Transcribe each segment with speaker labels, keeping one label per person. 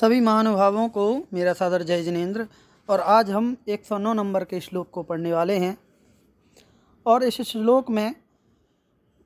Speaker 1: सभी महानुभावों को मेरा सादर जय जिनेन्द्र और आज हम 109 नंबर के श्लोक को पढ़ने वाले हैं और इस श्लोक में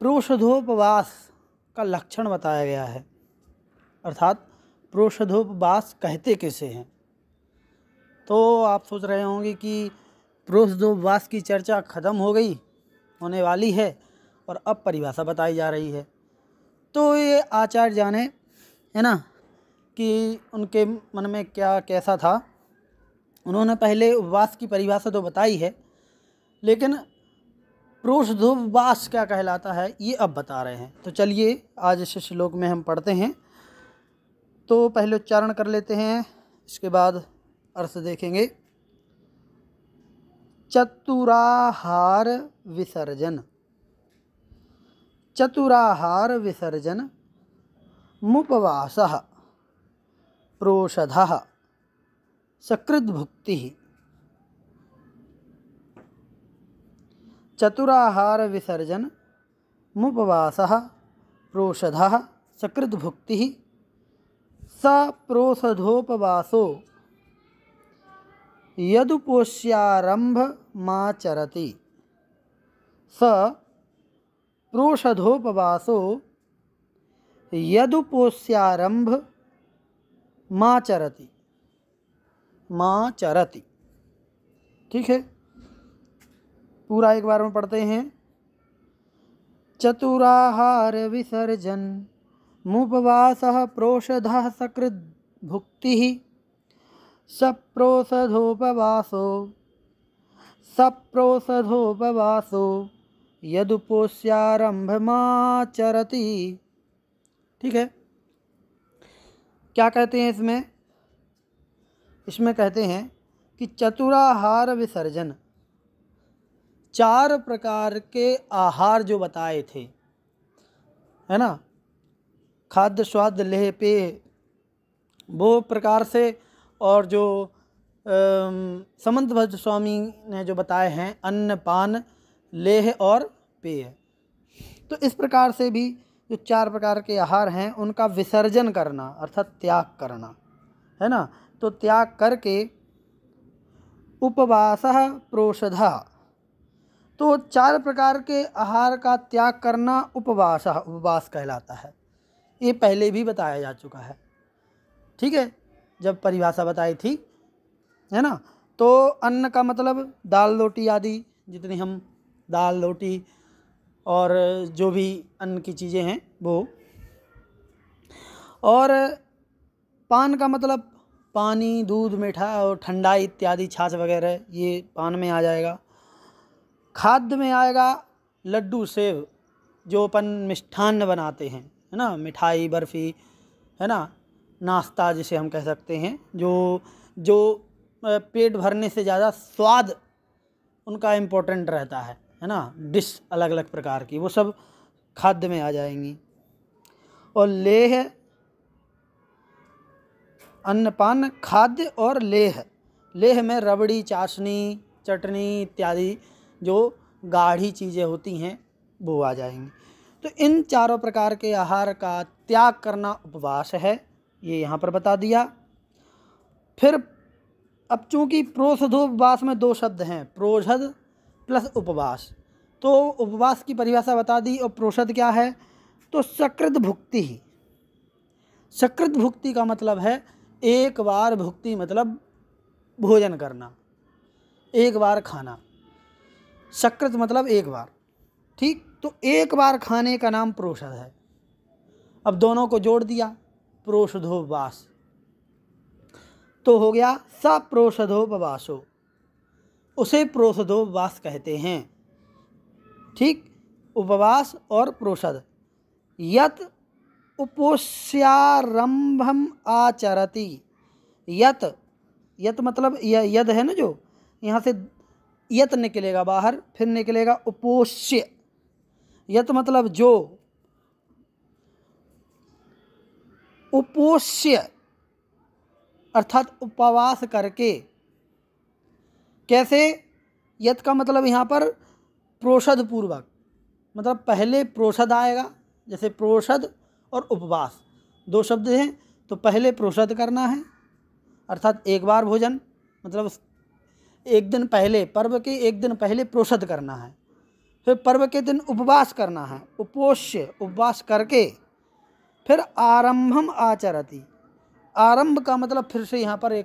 Speaker 1: प्रोषधोपवास का लक्षण बताया गया है अर्थात प्रोषधोपवास कहते कैसे हैं तो आप सोच रहे होंगे कि प्रोषधोपवास की चर्चा ख़त्म हो गई होने वाली है और अब परिभाषा बताई जा रही है तो ये आचार्य जाने है ना कि उनके मन में क्या कैसा था उन्होंने पहले उपवास की परिभाषा तो बताई है लेकिन प्रोषधोपवास क्या कहलाता है ये अब बता रहे हैं तो चलिए आज इस श्लोक में हम पढ़ते हैं तो पहले उच्चारण कर लेते हैं इसके बाद अर्थ देखेंगे चतुराहार विसर्जन चतुराहार विसर्जन मुपवास प्रोषधः सकृद्भुक्तिः चतुराहारविसर्जन विसर्जन मुपवास सकृद्भुक्तिः स प्रोषधोपवासो यदुपोष्यारम्भमाचरति स प्रोषधोपवासो यदुपोष्यारंभ माँ चरती माँ चरती ठीक है पूरा एक बार में पढ़ते हैं चतुराहार विसर्जन मुपवास प्रोषध सकृद भुक्ति सप्रोषधोपवासो सप्रोषधोपवासो यदुपोष्यारंभ चरती ठीक है क्या कहते हैं इसमें इसमें कहते हैं कि चतुराहार विसर्जन चार प्रकार के आहार जो बताए थे है ना खाद्य स्वाद लेह पेय वो प्रकार से और जो समन्त भज स्वामी ने जो बताए हैं अन्न पान लेह और पेय तो इस प्रकार से भी जो चार प्रकार के आहार हैं उनका विसर्जन करना अर्थात त्याग करना है ना तो त्याग करके उपवास प्रोषधा तो चार प्रकार के आहार का त्याग करना उपवास उपवास कहलाता है ये पहले भी बताया जा चुका है ठीक है जब परिभाषा बताई थी है ना तो अन्न का मतलब दाल रोटी आदि जितनी हम दाल रोटी और जो भी अन्न की चीज़ें हैं वो और पान का मतलब पानी दूध मीठा और ठंडा इत्यादि छाछ वगैरह ये पान में आ जाएगा खाद्य में आएगा लड्डू सेव जो अपन मिष्ठान बनाते हैं है ना मिठाई बर्फ़ी है ना नाश्ता जिसे हम कह सकते हैं जो जो पेट भरने से ज़्यादा स्वाद उनका इम्पोर्टेंट रहता है है ना डिश अलग अलग प्रकार की वो सब खाद्य में आ जाएंगी और लेह अन्नपान खाद्य और लेह लेह में रबड़ी चाशनी चटनी इत्यादि जो गाढ़ी चीज़ें होती हैं वो आ जाएंगी तो इन चारों प्रकार के आहार का त्याग करना उपवास है ये यहाँ पर बता दिया फिर अब चूँकि प्रोषधोपवास में दो शब्द हैं प्रोषध प्लस उपवास तो उपवास की परिभाषा बता दी और प्रोषद क्या है तो सकृत भुक्ति ही सकृत भुक्ति का मतलब है एक बार भुक्ति मतलब भोजन करना एक बार खाना सकृत मतलब एक बार ठीक तो एक बार खाने का नाम प्रोषद है अब दोनों को जोड़ दिया प्रोषधोपवास तो हो गया सप्रोषधोपवासो उसे प्रोषदोपवास कहते हैं ठीक उपवास और प्रोषद यत उपोष्यारंभम आचरती यत यत मतलब यद है ना जो यहाँ से यत निकलेगा बाहर फिर निकलेगा उपोष्य यत मतलब जो उपोष्य अर्थात उपवास करके कैसे यथ का मतलब यहाँ पर प्रोषद पूर्वक मतलब पहले प्रोषद आएगा जैसे प्रोषद और उपवास दो शब्द हैं तो पहले प्रोषद करना है अर्थात एक बार भोजन मतलब एक दिन पहले पर्व के एक दिन पहले प्रोषद करना है फिर पर्व के दिन उपवास करना है उपोष्य उपवास करके फिर आरंभम आचरती आरंभ का मतलब फिर से यहाँ पर एक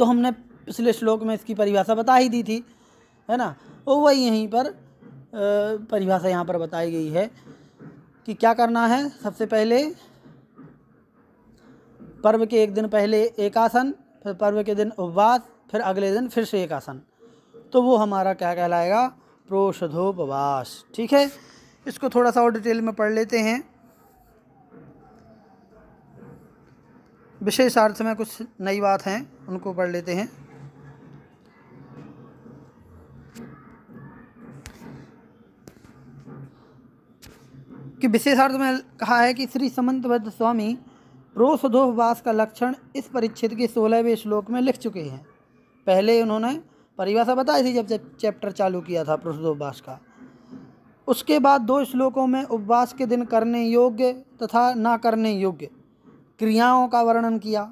Speaker 1: तो हमने पिछले श्लोक में इसकी परिभाषा बता ही दी थी है ना वो वही यहीं पर परिभाषा यहाँ पर बताई गई है कि क्या करना है सबसे पहले पर्व के एक दिन पहले एक आसन फिर पर्व के दिन उपवास फिर अगले दिन फिर से एक आसन तो वो हमारा क्या कहलाएगा प्रोषधोपवास ठीक है इसको थोड़ा सा और डिटेल में पढ़ लेते हैं विशेष अर्थ में कुछ नई बात हैं उनको पढ़ लेते हैं कि विशेषार्थ में कहा है कि श्री समंतवद स्वामी प्रोसधोहवास का लक्षण इस परिच्छेद के सोलहवें श्लोक में लिख चुके हैं पहले उन्होंने परिभाषा बताई थी जब जब चैप्टर चालू किया था प्रोसधोपवास का उसके बाद दो श्लोकों में उपवास के दिन करने योग्य तथा ना करने योग्य क्रियाओं का वर्णन किया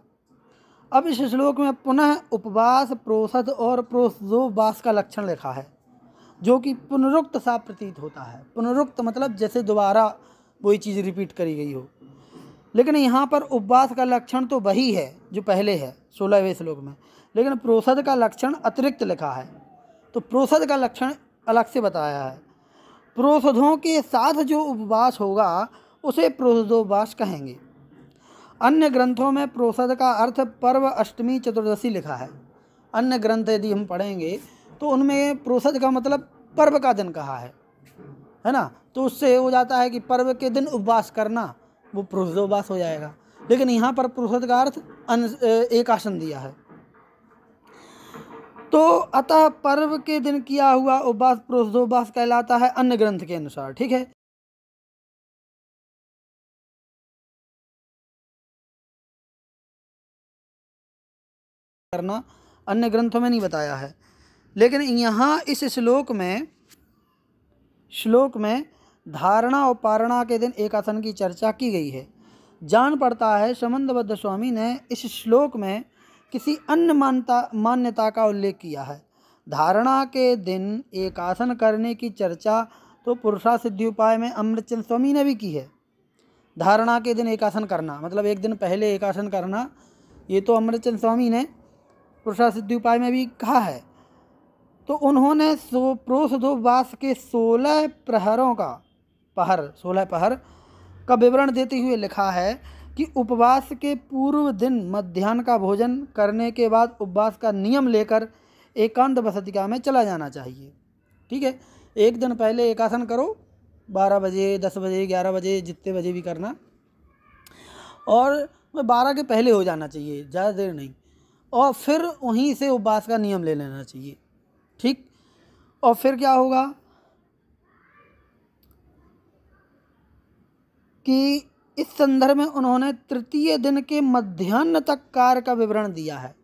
Speaker 1: अब इस श्लोक में पुनः उपवास प्रोसद और प्रोसोवास का लक्षण लिखा है जो कि पुनरुक्त सा प्रतीत होता है पुनरुक्त मतलब जैसे दोबारा वही चीज़ रिपीट करी गई हो लेकिन यहाँ पर उपवास का लक्षण तो वही है जो पहले है सोलहवें श्लोक में लेकिन प्रोसद का लक्षण अतिरिक्त लिखा है तो प्रोसद का लक्षण अलग से बताया है प्रोसदों के साथ जो उपवास होगा उसे प्रोसदोपवास कहेंगे अन्य ग्रंथों में प्रोसद का अर्थ पर्व अष्टमी चतुर्दशी लिखा है अन्य ग्रंथ यदि हम पढ़ेंगे तो उनमें प्रोसद का मतलब पर्व का दिन कहा है है ना तो उससे हो जाता है कि पर्व के दिन उपवास करना वो प्रोसदोपवास हो जाएगा लेकिन यहाँ पर प्रोसद का अर्थ एक आसन दिया है तो अतः पर्व के दिन किया हुआ उपवास प्रोसदोपवास कहलाता है अन्य ग्रंथ के अनुसार ठीक है करना अन्य ग्रंथों में नहीं बताया है लेकिन यहाँ इस श्लोक में श्लोक में धारणा और पारणा के दिन एक आसन की चर्चा की गई है जान पड़ता है समन्दबद्ध स्वामी ने इस श्लोक में किसी अन्य मान्यता मान्यता का उल्लेख किया है धारणा के दिन एक आसन करने की चर्चा तो पुरुषा सिद्धि उपाय में अमृतचंद स्वामी ने भी की है धारणा के दिन एक आसन करना मतलब एक दिन पहले एक आसन करना ये तो अमृतचंद स्वामी ने प्रसाद सिद्धि उपाय में भी कहा है तो उन्होंने सो प्रोसधोवास के सोलह प्रहरों का पहर सोलह पहर का विवरण देते हुए लिखा है कि उपवास के पूर्व दिन मध्यान्ह का भोजन करने के बाद उपवास का नियम लेकर एकांत वसतिका में चला जाना चाहिए ठीक है एक दिन पहले एक आसन करो बारह बजे दस बजे ग्यारह बजे जितने बजे भी करना और बारह के पहले हो जाना चाहिए ज़्यादा देर नहीं और फिर वहीं से उपवास का नियम ले लेना चाहिए ठीक और फिर क्या होगा कि इस संदर्भ में उन्होंने तृतीय दिन के मध्यान्ह तक कार्य का विवरण दिया है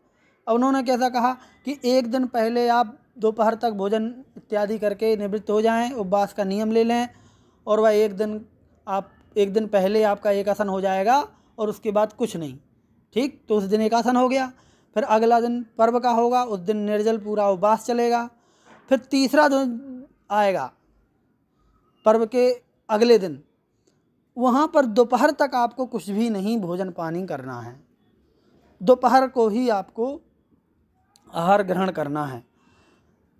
Speaker 1: और उन्होंने कैसा कहा कि एक दिन पहले आप दोपहर तक भोजन इत्यादि करके निवृत्त हो जाएं उपवास का नियम ले लें और वह एक दिन आप एक दिन पहले आपका एक आसन हो जाएगा और उसके बाद कुछ नहीं ठीक तो उस दिन एक आसन हो गया फिर अगला दिन पर्व का होगा उस दिन निर्जल पूरा उपवास चलेगा फिर तीसरा दिन आएगा पर्व के अगले दिन वहाँ पर दोपहर तक आपको कुछ भी नहीं भोजन पानी करना है दोपहर को ही आपको आहार ग्रहण करना है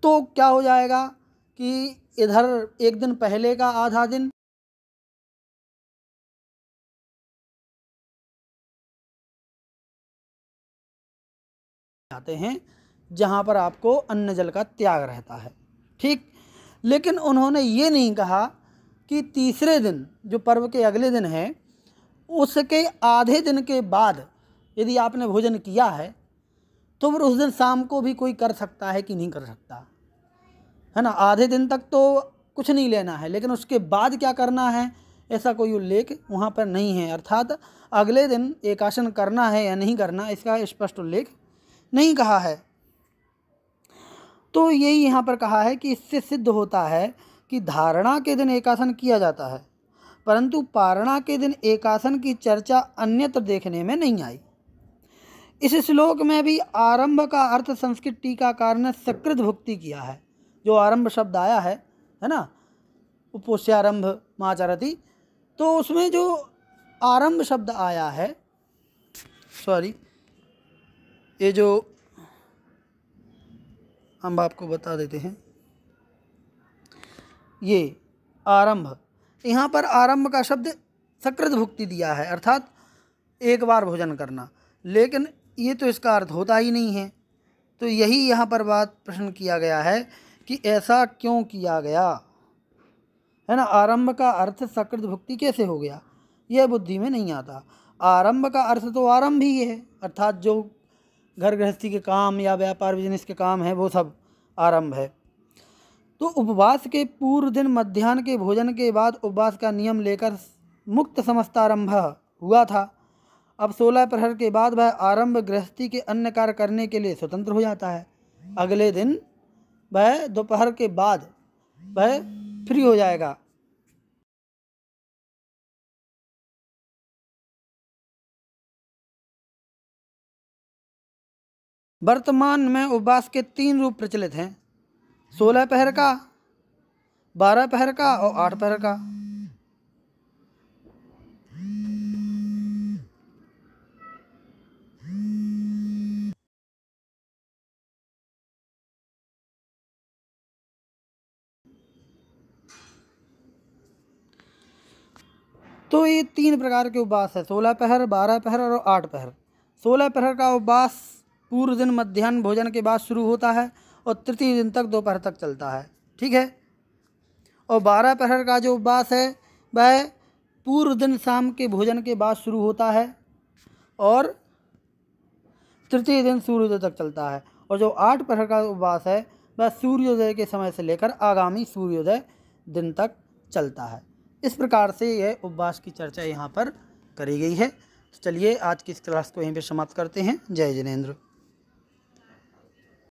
Speaker 1: तो क्या हो जाएगा कि इधर एक दिन पहले का आधा दिन जाते हैं जहाँ पर आपको अन्न जल का त्याग रहता है ठीक लेकिन उन्होंने ये नहीं कहा कि तीसरे दिन जो पर्व के अगले दिन है उसके आधे दिन के बाद यदि आपने भोजन किया है तो फिर उस दिन शाम को भी कोई कर सकता है कि नहीं कर सकता है ना आधे दिन तक तो कुछ नहीं लेना है लेकिन उसके बाद क्या करना है ऐसा कोई उल्लेख वहाँ पर नहीं है अर्थात अगले दिन एकाशन करना है या नहीं करना इसका स्पष्ट उल्लेख नहीं कहा है तो यही यहाँ पर कहा है कि इससे सिद्ध होता है कि धारणा के दिन एकासन किया जाता है परंतु पारणा के दिन एकासन की चर्चा अन्यत्र देखने में नहीं आई इस श्लोक में भी आरंभ का अर्थ संस्कृत टीकाकार ने सकृत भुक्ति किया है जो आरंभ शब्द आया है है ना उपोष्यारंभ माचारती तो उसमें जो आरंभ शब्द आया है सॉरी ये जो हम आपको बता देते हैं ये आरंभ यहाँ पर आरंभ का शब्द सकृत भुक्ति दिया है अर्थात एक बार भोजन करना लेकिन ये तो इसका अर्थ होता ही नहीं है तो यही यहाँ पर बात प्रश्न किया गया है कि ऐसा क्यों किया गया है ना आरंभ का अर्थ सकृत भुक्ति कैसे हो गया यह बुद्धि में नहीं आता आरंभ का अर्थ तो आरंभ ही है अर्थात जो घर गृहस्थी के काम या व्यापार बिजनेस के काम है वो सब आरंभ है तो उपवास के पूर्व दिन मध्यान्ह के भोजन के बाद उपवास का नियम लेकर मुक्त आरंभ हुआ था अब सोलह प्रहर के बाद वह आरंभ गृहस्थी के अन्य कार्य करने के लिए स्वतंत्र हो जाता है अगले दिन वह दोपहर के बाद वह फ्री हो जाएगा वर्तमान में उपवास के तीन रूप प्रचलित हैं सोलह पहर का बारह पहर का और आठ पहर का तो ये तीन प्रकार के उपवास है सोलह पहर बारह पहर और आठ पहर सोलह पहर का उपवास पूर्व दिन मध्यान्ह भोजन के बाद शुरू होता है और तृतीय दिन तक दोपहर तक चलता है ठीक है और बारह पहर का जो उपवास है वह पूर्व दिन शाम के भोजन के बाद शुरू होता है और तृतीय दिन सूर्योदय तक चलता है और जो आठ पहर का उपवास है वह सूर्योदय के समय से लेकर आगामी सूर्योदय दिन तक चलता है इस प्रकार से यह उपवास की चर्चा यहाँ पर करी गई है तो चलिए आज की इस क्लास को यहीं पर समाप्त करते हैं जय जिनेन्द्र